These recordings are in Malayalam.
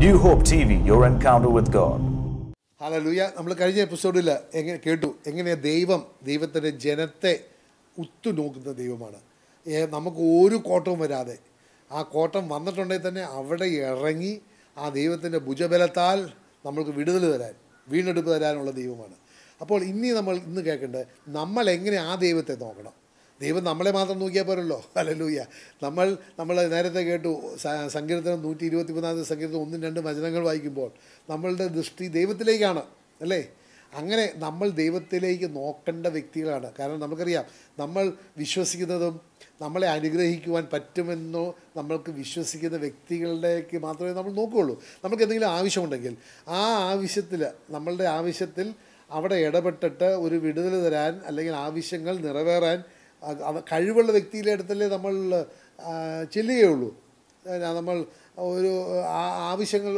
new hope T V your encounter with God ലൂയ നമ്മൾ കഴിഞ്ഞ എപ്പിസോഡിൽ എങ്ങനെ കേട്ടു എങ്ങനെയാണ് ദൈവം ദൈവത്തിൻ്റെ ജനത്തെ ഉത്തുനോക്കുന്ന ദൈവമാണ് നമുക്ക് ഒരു കോട്ടവും വരാതെ ആ കോട്ടം വന്നിട്ടുണ്ടെങ്കിൽ തന്നെ അവിടെ ഇറങ്ങി ആ ദൈവത്തിൻ്റെ ഭുജബലത്താൽ നമ്മൾക്ക് വിടുതൽ തരാൻ വീണ്ടെടുപ്പ് തരാനുള്ള ദൈവമാണ് അപ്പോൾ ഇനി നമ്മൾ ഇന്ന് കേൾക്കേണ്ടത് നമ്മൾ എങ്ങനെ ആ ദൈവത്തെ നോക്കണം ദൈവം നമ്മളെ മാത്രം നോക്കിയാൽ പോരല്ലോ അല്ലല്ലൂയ്യ നമ്മൾ നമ്മൾ നേരത്തെ കേട്ടു സങ്കീർത്തനം നൂറ്റി ഇരുപത്തി മൂന്നാമത്തെ സങ്കീർത്തനം ഒന്നും രണ്ടും വചനങ്ങൾ വായിക്കുമ്പോൾ നമ്മളുടെ ദൃഷ്ടി ദൈവത്തിലേക്കാണ് അല്ലേ അങ്ങനെ നമ്മൾ ദൈവത്തിലേക്ക് നോക്കേണ്ട വ്യക്തികളാണ് കാരണം നമുക്കറിയാം നമ്മൾ വിശ്വസിക്കുന്നതും നമ്മളെ അനുഗ്രഹിക്കുവാൻ പറ്റുമെന്നോ നമ്മൾക്ക് വിശ്വസിക്കുന്ന വ്യക്തികളിലേക്ക് മാത്രമേ നമ്മൾ നോക്കുകയുള്ളൂ നമുക്ക് എന്തെങ്കിലും ആവശ്യമുണ്ടെങ്കിൽ ആ ആവശ്യത്തിൽ നമ്മളുടെ ആവശ്യത്തിൽ അവിടെ ഇടപെട്ടിട്ട് ഒരു വിടുതൽ തരാൻ അല്ലെങ്കിൽ ആവശ്യങ്ങൾ നിറവേറാൻ കഴിവുള്ള വ്യക്തിയിലെ അടുത്തല്ലേ നമ്മൾ ചെല്ലുകയുള്ളൂ നമ്മൾ ഒരു ആവശ്യങ്ങൾ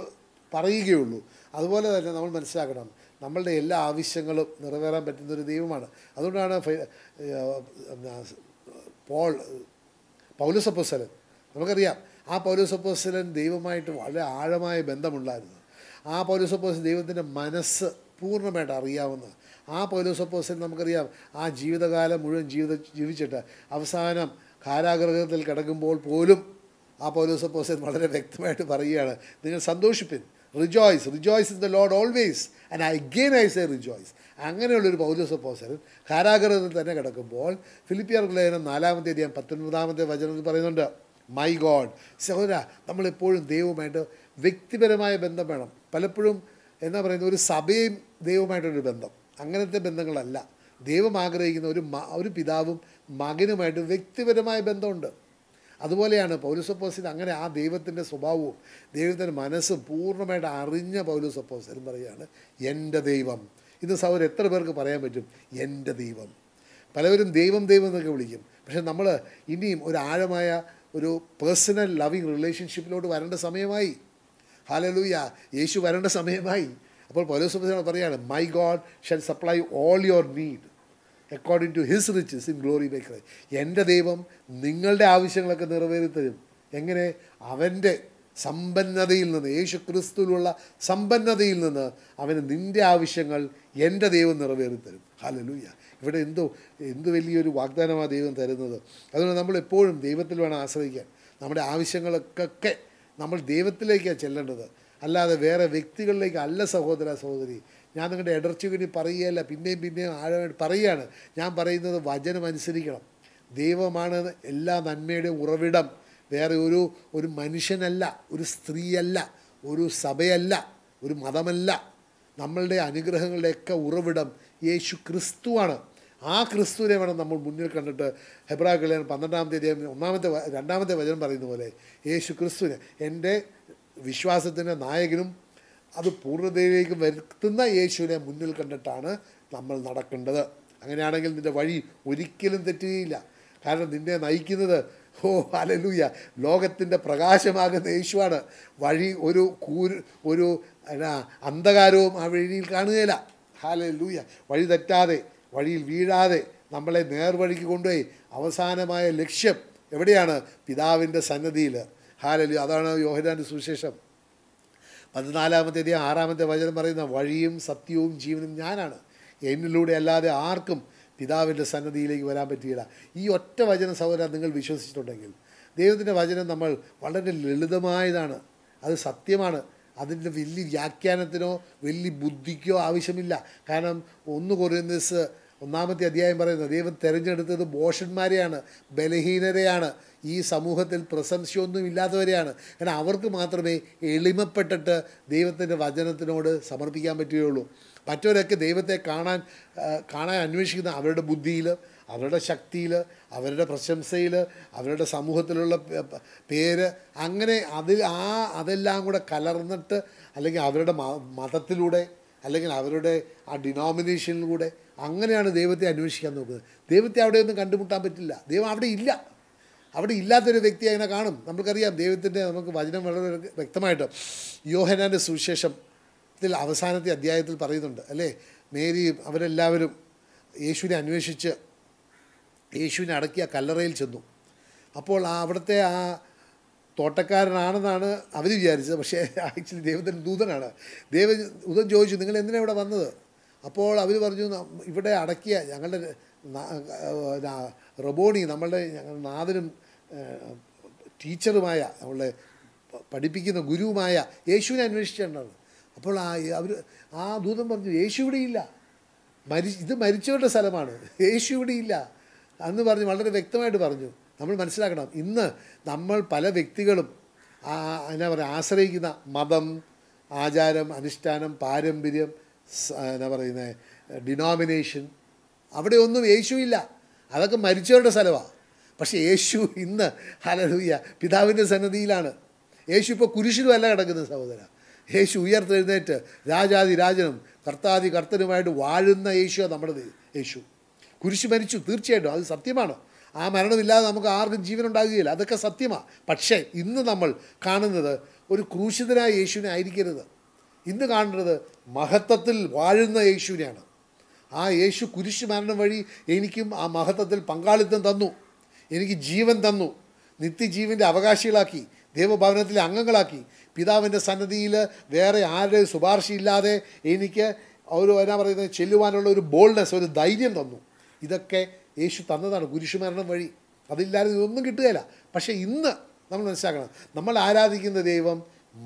പറയുകയുള്ളൂ അതുപോലെ തന്നെ നമ്മൾ മനസ്സിലാക്കണം നമ്മളുടെ എല്ലാ ആവശ്യങ്ങളും നിറവേറാൻ പറ്റുന്ന ഒരു ദൈവമാണ് അതുകൊണ്ടാണ് പോൾ പൗലസപ്പോസലൻ നമുക്കറിയാം ആ പൗലസപ്പോസലൻ ദൈവമായിട്ട് വളരെ ആഴമായ ബന്ധമുണ്ടായിരുന്നു ആ പൗലസപ്പോസലൻ ദൈവത്തിൻ്റെ മനസ്സ് പൂർണ്ണമായിട്ട് അറിയാവുന്ന ആ പൗലോസ് അപ്പോസ്റ്റൽ നമുക്കറിയാം ആ ജീവിതകാലം മുഴുവൻ ജീവിത ജീവിച്ചിട്ട് അവസാനം കാരാഗ്രഹത്തിൽ കിടക്കുമ്പോൾ പോലും ആ പൗലോസ് അപ്പോസ്റ്റൽ വളരെ വ്യക്തമായിട്ട് പറയുകയാണ് നിങ്ങൾ സന്തോഷിപ്പിൻ rejoice rejoice in the Lord always and again I say rejoice അങ്ങനെയുള്ളൊരു പൗലോസ് അപ്പോസ്റ്റൽ കാരാഗ്രഹത്തിൽ തന്നെ കിടക്കുമ്പോൾ ഫിലിപ്പിയർ ലേഖനം നാലാമത്തെ അധ്യായം പത്തൊൻപതാമത്തെ വചനത്തിൽ പറയുന്നുണ്ട് മൈ ഗോഡ് സഹോദര നമ്മളെപ്പോഴും ദൈവവുമായിട്ട് വ്യക്തിപരമായ ബന്ധം വേണം പലപ്പോഴും എന്താ പറയുന്നത് ഒരു സഭയും ദൈവവുമായിട്ടൊരു ബന്ധം അങ്ങനത്തെ ബന്ധങ്ങളല്ല ദൈവം ആഗ്രഹിക്കുന്ന ഒരു ഒരു പിതാവും മകനുമായിട്ട് വ്യക്തിപരമായ ബന്ധമുണ്ട് അതുപോലെയാണ് പൗലുസപ്പോസിൽ അങ്ങനെ ആ ദൈവത്തിൻ്റെ സ്വഭാവവും ദൈവത്തിൻ്റെ മനസ്സും പൂർണ്ണമായിട്ട് അറിഞ്ഞ പൗലുസപ്പോസ് എന്ന് പറയുകയാണ് എൻ്റെ ദൈവം ഇന്ന് സൗര എത്ര പേർക്ക് പറയാൻ പറ്റും എൻ്റെ ദൈവം പലവരും ദൈവം ദൈവം എന്നൊക്കെ വിളിക്കും പക്ഷേ നമ്മൾ ഇനിയും ഒരു ആഴമായ ഒരു പേഴ്സണൽ ലവിങ് റിലേഷൻഷിപ്പിലോട്ട് വരേണ്ട സമയമായി ഹാലലൂയ യേശു വരേണ്ട സമയമായി അപ്പോൾ പൗലോസുബന്ധങ്ങൾ പറയുകയാണ് my God shall supply all your need according to his riches in glory by Christ എൻ്റെ ദൈവം നിങ്ങളുടെ ആവശ്യങ്ങളൊക്കെ നിറവേറി തരും എങ്ങനെ അവൻ്റെ സമ്പന്നതയിൽ നിന്ന് യേശു ക്രിസ്തുവിലുള്ള സമ്പന്നതയിൽ നിന്ന് അവന് നിൻ്റെ ആവശ്യങ്ങൾ എൻ്റെ ദൈവം നിറവേറി തരും ഹലലൂയ ഇവിടെ എന്തോ എന്ത് വലിയൊരു വാഗ്ദാനമാണ് ദൈവം തരുന്നത് അതുകൊണ്ട് നമ്മൾ എപ്പോഴും ദൈവത്തിൽ വേണം ആശ്രയിക്കാൻ നമ്മുടെ ആവശ്യങ്ങൾക്കൊക്കെ നമ്മൾ ദൈവത്തിലേക്കാണ് ചെല്ലേണ്ടത് അല്ലാതെ വേറെ വ്യക്തികളിലേക്ക് അല്ല സഹോദര സഹോദരി ഞാൻ നിങ്ങളുടെ ഇടർച്ചയ്ക്ക് വേണ്ടി പറയുകയല്ല പിന്നെയും പിന്നെയും ആഴമായിട്ട് പറയുകയാണ് ഞാൻ പറയുന്നത് വചനം അനുസരിക്കണം ദൈവമാണ് എല്ലാ നന്മയുടെയും ഉറവിടം വേറെ ഒരു ഒരു മനുഷ്യനല്ല ഒരു സ്ത്രീയല്ല ഒരു സഭയല്ല ഒരു മതമല്ല നമ്മളുടെ അനുഗ്രഹങ്ങളുടെയൊക്കെ ഉറവിടം യേശു ക്രിസ്തുവാണ് ആ ക്രിസ്തുവിനെ വേണം നമ്മൾ മുന്നിൽ കണ്ടിട്ട് ഹെബ്രാ കല്യാണം തീയതി ഒന്നാമത്തെ രണ്ടാമത്തെ വചനം പറയുന്ന പോലെ യേശു ക്രിസ്തുവിനെ എൻ്റെ വിശ്വാസത്തിൻ്റെ നായകനും അത് പൂർണ്ണതയിലേക്ക് വരുത്തുന്ന യേശുവിനെ മുന്നിൽ കണ്ടിട്ടാണ് നമ്മൾ നടക്കേണ്ടത് അങ്ങനെയാണെങ്കിൽ നിൻ്റെ വഴി ഒരിക്കലും തെറ്റുകയില്ല കാരണം നിന്നെ നയിക്കുന്നത് ഓ അലലൂയ ലോകത്തിൻ്റെ പ്രകാശമാകുന്ന യേശുവാണ് വഴി ഒരു കൂര് ഒരു എന്നാ അന്ധകാരവും ആ വഴിയിൽ കാണുകയില്ല ഹാലലൂയ വഴി തെറ്റാതെ വഴിയിൽ വീഴാതെ നമ്മളെ നേർവഴിക്ക് കൊണ്ടുപോയി അവസാനമായ ലക്ഷ്യം എവിടെയാണ് പിതാവിൻ്റെ സന്നദ്ധിയിൽ ഹാലലി അതാണ് യോഹനാൻ്റെ സുവിശേഷം പതിനാലാമത്തെ അധികം ആറാമത്തെ വചനം പറയുന്ന വഴിയും സത്യവും ജീവനും ഞാനാണ് എന്നിലൂടെ അല്ലാതെ ആർക്കും പിതാവിൻ്റെ സന്നദ്ധിയിലേക്ക് വരാൻ പറ്റിയില്ല ഈ ഒറ്റ വചനം സഹോദരൻ നിങ്ങൾ വിശ്വസിച്ചിട്ടുണ്ടെങ്കിൽ ദൈവത്തിൻ്റെ വചനം നമ്മൾ വളരെ ലളിതമായതാണ് അത് സത്യമാണ് അതിൻ്റെ വലിയ വ്യാഖ്യാനത്തിനോ വലിയ ബുദ്ധിക്കോ ആവശ്യമില്ല കാരണം ഒന്ന് കൊറിയുന്നസ് ഒന്നാമത്തെ അധ്യായം പറയുന്നത് ദൈവം തിരഞ്ഞെടുത്തത് ബോഷന്മാരെയാണ് ബലഹീനരെയാണ് ഈ സമൂഹത്തിൽ പ്രശംസയൊന്നും ഇല്ലാത്തവരെയാണ് കാരണം അവർക്ക് മാത്രമേ എളിമപ്പെട്ടിട്ട് ദൈവത്തിൻ്റെ വചനത്തിനോട് സമർപ്പിക്കാൻ പറ്റുകയുള്ളൂ മറ്റവരൊക്കെ ദൈവത്തെ കാണാൻ കാണാൻ അന്വേഷിക്കുന്ന അവരുടെ ബുദ്ധിയിൽ അവരുടെ ശക്തിയിൽ അവരുടെ പ്രശംസയിൽ അവരുടെ സമൂഹത്തിലുള്ള പേര് അങ്ങനെ അതിൽ ആ അതെല്ലാം കൂടെ കലർന്നിട്ട് അല്ലെങ്കിൽ അവരുടെ മതത്തിലൂടെ അല്ലെങ്കിൽ അവരുടെ ആ ഡിനോമിനേഷനിലൂടെ അങ്ങനെയാണ് ദൈവത്തെ അന്വേഷിക്കാൻ നോക്കുന്നത് ദൈവത്തെ അവിടെയൊന്നും കണ്ടുമുട്ടാൻ പറ്റില്ല ദൈവം അവിടെ ഇല്ല അവിടെ ഇല്ലാത്തൊരു വ്യക്തി അങ്ങനെ കാണും നമുക്കറിയാം ദൈവത്തിൻ്റെ നമുക്ക് വചനം വളരെ വ്യക്തമായിട്ട് യോഹനാൻ്റെ സുവിശേഷം ഇതിൽ അവസാനത്തെ അധ്യായത്തിൽ പറയുന്നുണ്ട് അല്ലേ മേരി അവരെല്ലാവരും യേശുവിനെ അന്വേഷിച്ച് യേശുവിനെ അടക്കിയ കല്ലറയിൽ ചെന്നു അപ്പോൾ ആ അവിടുത്തെ ആ തോട്ടക്കാരനാണെന്നാണ് അവർ വിചാരിച്ചത് പക്ഷേ ആക്ച്വലി ദൈവത്തിൻ്റെ ദൂതനാണ് ദൈവം ഉദൻ ചോദിച്ചു നിങ്ങൾ എന്തിനാണ് ഇവിടെ വന്നത് അപ്പോൾ അവർ പറഞ്ഞു ഇവിടെ അടക്കിയ ഞങ്ങളുടെ റബോണി നമ്മളുടെ ഞങ്ങൾ നാഥനും ടീച്ചറുമായ നമ്മളെ പഠിപ്പിക്കുന്ന ഗുരുവുമായ യേശുവിനെ അന്വേഷിച്ചിട്ടുണ്ടാണ് അപ്പോൾ ആ അവർ ആ ദൂതം പറഞ്ഞു യേശു ഇവിടെയില്ല മരി ഇത് മരിച്ചവരുടെ സ്ഥലമാണ് യേശു ഇവിടെയില്ല അന്ന് പറഞ്ഞു വളരെ വ്യക്തമായിട്ട് പറഞ്ഞു നമ്മൾ മനസ്സിലാക്കണം ഇന്ന് നമ്മൾ പല വ്യക്തികളും എന്നാ പറയുക ആശ്രയിക്കുന്ന മതം ആചാരം അനുഷ്ഠാനം പാരമ്പര്യം എന്നാ പറയുന്നത് ഡിനോമിനേഷൻ അവിടെ ഒന്നും യേശുവില്ല അതൊക്കെ മരിച്ചവരുടെ സ്ഥലമാണ് പക്ഷേ യേശു ഇന്ന് ഹലൂയ്യ പിതാവിൻ്റെ സന്നദ്ധിയിലാണ് യേശു ഇപ്പോൾ അല്ല കിടക്കുന്ന സഹോദര യേശു ഉയർത്തെഴുന്നേറ്റ് രാജാതി രാജനും കർത്താതി കർത്തനുമായിട്ട് വാഴുന്ന യേശു നമ്മുടെ യേശു കുരിശ് മരിച്ചു തീർച്ചയായിട്ടും അത് സത്യമാണ് ആ മരണമില്ലാതെ നമുക്ക് ആർക്കും ജീവൻ ഉണ്ടാകുകയില്ല അതൊക്കെ സത്യമാണ് പക്ഷേ ഇന്ന് നമ്മൾ കാണുന്നത് ഒരു ക്രൂശിതനായ യേശുവിനെ ആയിരിക്കരുത് ഇന്ന് കാണുന്നത് മഹത്വത്തിൽ വാഴുന്ന യേശുവിനെയാണ് ആ യേശു കുരിശു മരണം വഴി എനിക്കും ആ മഹത്വത്തിൽ പങ്കാളിത്തം തന്നു എനിക്ക് ജീവൻ തന്നു നിത്യജീവൻ്റെ അവകാശികളാക്കി ദേവഭവനത്തിലെ അംഗങ്ങളാക്കി പിതാവിൻ്റെ സന്നദ്ധിയിൽ വേറെ ആരുടെ ശുപാർശയില്ലാതെ എനിക്ക് ഒരു എന്നാ പറയുന്നത് ചെല്ലുവാനുള്ള ഒരു ബോൾഡ്നെസ് ഒരു ധൈര്യം തന്നു ഇതൊക്കെ യേശു തന്നതാണ് കുരിശുമരണം വഴി അതില്ലാതെ ഇതൊന്നും കിട്ടുകയില്ല പക്ഷേ ഇന്ന് നമ്മൾ മനസ്സിലാക്കണം നമ്മൾ ആരാധിക്കുന്ന ദൈവം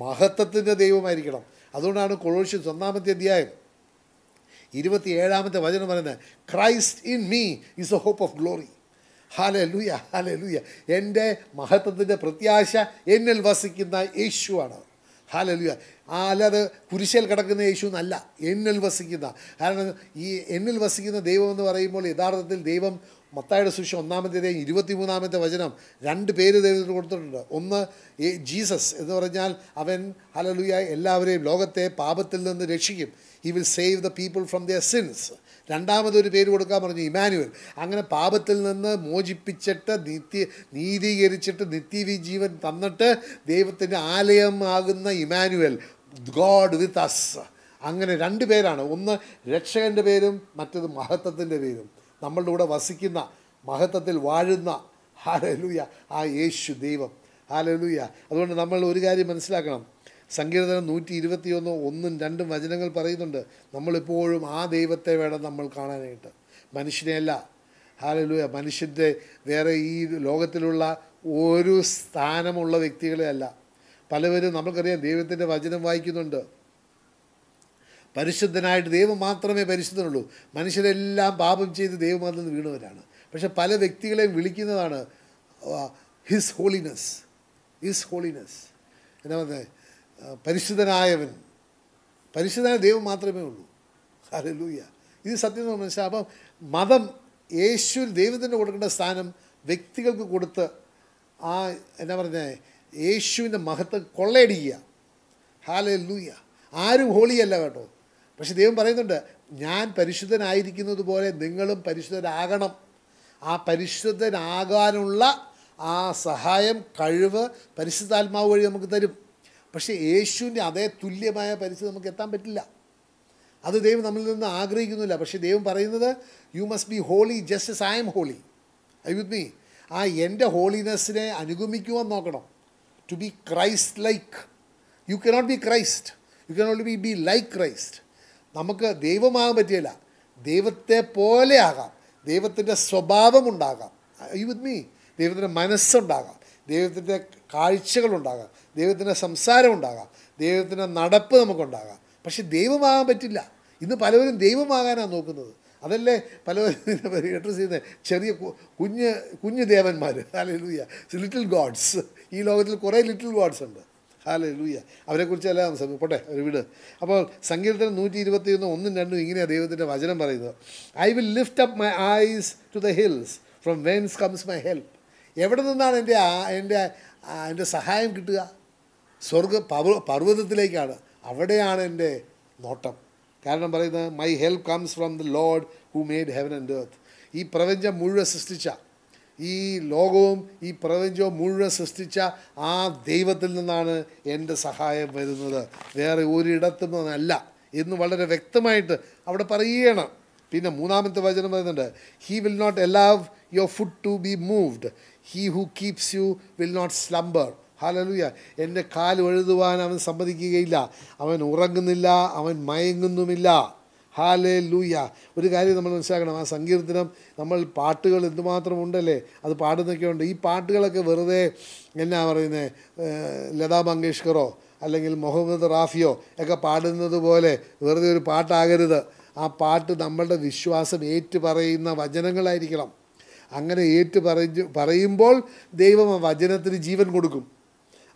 മഹത്വത്തിൻ്റെ ദൈവമായിരിക്കണം അതുകൊണ്ടാണ് കൊളോഷ്യസ് ഒന്നാമത്തെ അധ്യായം ഏഴാമത്തെ വചനം പറയുന്നത് Christ in me is a hope of glory hallelujah ഹാല ലൂയ എൻ്റെ മഹത്വത്തിൻ്റെ പ്രത്യാശ എന്നിൽ വസിക്കുന്ന യേശുവാണ് ഹാലെ ലൂയ അല്ലാതെ കുരിശേൽ കിടക്കുന്ന യേശു എന്നല്ല എന്നിൽ വസിക്കുന്ന കാരണം ഈ എന്നിൽ വസിക്കുന്ന ദൈവം എന്ന് പറയുമ്പോൾ യഥാർത്ഥത്തിൽ ദൈവം മത്തായുടെ സുവിശേഷം ഒന്നാമത്തേയും ഇരുപത്തിമൂന്നാമത്തെ വചനം രണ്ട് പേര് ദൈവത്തിന് കൊടുത്തിട്ടുണ്ട് ഒന്ന് ജീസസ് എന്ന് പറഞ്ഞാൽ അവൻ ഹലലുയ എല്ലാവരെയും ലോകത്തെ പാപത്തിൽ നിന്ന് രക്ഷിക്കും he will save the people from their sins രണ്ടാമതൊരു പേര് കൊടുക്കാൻ പറഞ്ഞു ഇമാനുവൽ അങ്ങനെ പാപത്തിൽ നിന്ന് മോചിപ്പിച്ചിട്ട് നിത്യ നീതീകരിച്ചിട്ട് നിത്യവിജീവൻ തന്നിട്ട് ദൈവത്തിൻ്റെ ആലയമാകുന്ന ഇമാനുവൽ ഗോഡ് വിത്ത് അസ് അങ്ങനെ രണ്ട് പേരാണ് ഒന്ന് രക്ഷകൻ്റെ പേരും മറ്റത് മഹത്വത്തിൻ്റെ പേരും നമ്മളുടെ കൂടെ വസിക്കുന്ന മഹത്വത്തിൽ വാഴുന്ന ഹാലലൂയ ആ യേശു ദൈവം ഹാലലൂയ അതുകൊണ്ട് നമ്മൾ ഒരു കാര്യം മനസ്സിലാക്കണം സങ്കീർത്തനം നൂറ്റി ഇരുപത്തിയൊന്ന് ഒന്നും രണ്ടും വചനങ്ങൾ പറയുന്നുണ്ട് നമ്മളിപ്പോഴും ആ ദൈവത്തെ വേണം നമ്മൾ കാണാനായിട്ട് മനുഷ്യനെയല്ല ഹാലലൂയ മനുഷ്യൻ്റെ വേറെ ഈ ലോകത്തിലുള്ള ഒരു സ്ഥാനമുള്ള വ്യക്തികളെ അല്ല പലവരും നമുക്കറിയാം ദൈവത്തിൻ്റെ വചനം വായിക്കുന്നുണ്ട് പരിശുദ്ധനായിട്ട് ദൈവം മാത്രമേ പരിശുദ്ധനുള്ളൂ മനുഷ്യരെല്ലാം പാപം ചെയ്ത് ദൈവം അതിൽ വീണവരാണ് പക്ഷെ പല വ്യക്തികളെയും വിളിക്കുന്നതാണ് ഹിസ് ഹോളിനെസ് ഹിസ് ഹോളിനെസ് എന്നാ പറഞ്ഞത് പരിശുദ്ധനായവൻ പരിശുദ്ധനായ ദൈവം മാത്രമേ ഉള്ളൂ ഹലലൂയ ഇത് സത്യം എന്ന് അപ്പം മതം യേശു ദൈവത്തിൻ്റെ കൊടുക്കേണ്ട സ്ഥാനം വ്യക്തികൾക്ക് കൊടുത്ത് ആ എന്നാ പറഞ്ഞ യേശുവിൻ്റെ മഹത്വം കൊള്ളയടിക്കുക ഹാലലൂയ ആരും ഹോളിയല്ല കേട്ടോ പക്ഷെ ദൈവം പറയുന്നുണ്ട് ഞാൻ പരിശുദ്ധനായിരിക്കുന്നത് പോലെ നിങ്ങളും പരിശുദ്ധരാകണം ആ പരിശുദ്ധനാകാനുള്ള ആ സഹായം കഴിവ് പരിശുദ്ധാത്മാവ് വഴി നമുക്ക് തരും പക്ഷേ യേശുവിൻ്റെ അതേ തുല്യമായ പരിസ്ഥിതി നമുക്ക് എത്താൻ പറ്റില്ല അത് ദൈവം നമ്മളിൽ നിന്ന് ആഗ്രഹിക്കുന്നില്ല പക്ഷേ ദൈവം പറയുന്നത് you must be holy just as I am holy I with me ആ എൻ്റെ ഹോളിനെസ്സിനെ അനുഗമിക്കുവാൻ നോക്കണം to be Christ like you cannot be Christ you cannot be be like Christ നമുക്ക് ദൈവമാകാൻ പറ്റിയില്ല ദൈവത്തെ പോലെ ആകാം ദൈവത്തിൻ്റെ ഉണ്ടാകാം യു വിത്ത് മീ ദൈവത്തിൻ്റെ മനസ്സുണ്ടാകാം ദൈവത്തിൻ്റെ കാഴ്ചകളുണ്ടാകാം ദൈവത്തിൻ്റെ സംസാരം ഉണ്ടാകാം ദൈവത്തിൻ്റെ നടപ്പ് നമുക്കുണ്ടാകാം പക്ഷെ ദൈവമാകാൻ പറ്റില്ല ഇന്ന് പലവരും ദൈവമാകാനാണ് നോക്കുന്നത് അതല്ലേ പലവരും എട്ടർ ചെയ്യുന്ന ചെറിയ കുഞ്ഞ് കുഞ്ഞു ദേവന്മാർ അല്ലെ ലിറ്റിൽ ഗോഡ്സ് ഈ ലോകത്തിൽ കുറേ ലിറ്റിൽ ഗോഡ്സ് ഉണ്ട് ഹാല ലൂയ അവരെക്കുറിച്ചല്ല സംസാരിക്കും പോട്ടെ ഒരു വീട് അപ്പോൾ സങ്കീർത്തനം നൂറ്റി ഇരുപത്തിയൊന്ന് ഒന്നും രണ്ടും ഇങ്ങനെയാണ് ദൈവത്തിൻ്റെ വചനം പറയുന്നത് I will lift up my eyes to the hills from whence comes my help എവിടെ നിന്നാണ് എൻ്റെ എൻ്റെ എൻ്റെ സഹായം കിട്ടുക സ്വർഗ പർവ്വതത്തിലേക്കാണ് അവിടെയാണ് എൻ്റെ നോട്ടം കാരണം പറയുന്നത് my help comes from the Lord who made heaven and earth ഈ പ്രപഞ്ചം മുഴുവൻ സൃഷ്ടിച്ച ഈ ലോകവും ഈ പ്രപഞ്ചവും മുഴുവൻ സൃഷ്ടിച്ച ആ ദൈവത്തിൽ നിന്നാണ് എൻ്റെ സഹായം വരുന്നത് വേറെ ഒരിടത്തും നിന്നല്ല എന്ന് വളരെ വ്യക്തമായിട്ട് അവിടെ പറയുകയാണ് പിന്നെ മൂന്നാമത്തെ വചനം പറയുന്നുണ്ട് he will not allow your foot to be moved he who keeps you will not slumber hallelujah എൻ്റെ കാൽ എഴുതുവാൻ അവൻ സമ്മതിക്കുകയില്ല അവൻ ഉറങ്ങുന്നില്ല അവൻ മയങ്ങുന്നുമില്ല ഹാലേ ലൂയ ഒരു കാര്യം നമ്മൾ മനസ്സിലാക്കണം ആ സങ്കീർത്തനം നമ്മൾ പാട്ടുകൾ എന്തുമാത്രം ഉണ്ടല്ലേ അത് പാടുന്നൊക്കെ ഉണ്ട് ഈ പാട്ടുകളൊക്കെ വെറുതെ എന്നാ പറയുന്നത് ലതാ മങ്കേഷ്കറോ അല്ലെങ്കിൽ മുഹമ്മദ് റാഫിയോ ഒക്കെ പാടുന്നത് പോലെ വെറുതെ ഒരു പാട്ടാകരുത് ആ പാട്ട് നമ്മളുടെ വിശ്വാസം ഏറ്റു പറയുന്ന വചനങ്ങളായിരിക്കണം അങ്ങനെ ഏറ്റു പറഞ്ഞു പറയുമ്പോൾ ദൈവം ആ വചനത്തിന് ജീവൻ കൊടുക്കും